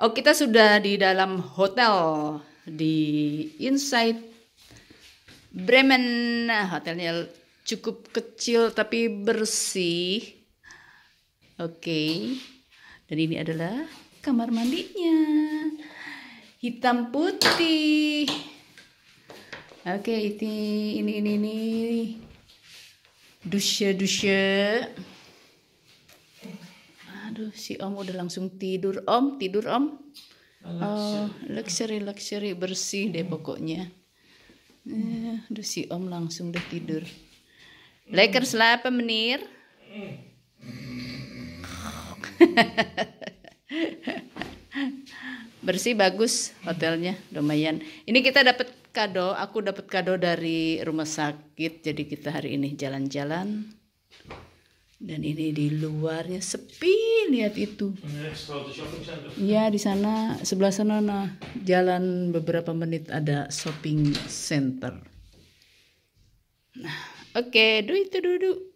Oh kita sudah di dalam hotel di Inside Bremen. Nah, hotelnya cukup kecil tapi bersih. Oke. Okay. Dan ini adalah kamar mandinya. Hitam putih. Oke, okay, ini ini ini ini. Dusya dusya. Aduh, si Om udah langsung tidur, Om. Tidur, Om. Oh, luxury, luxury bersih deh pokoknya. Eh, aduh, si Om langsung udah tidur. Lekker slapen, meneer. bersih bagus hotelnya lumayan ini kita dapat kado aku dapat kado dari rumah sakit jadi kita hari ini jalan-jalan dan ini di luarnya sepi lihat itu. Iya, iya di sana sebelah sana nah, jalan beberapa menit ada shopping center. Nah, oke, okay, do itu duduk.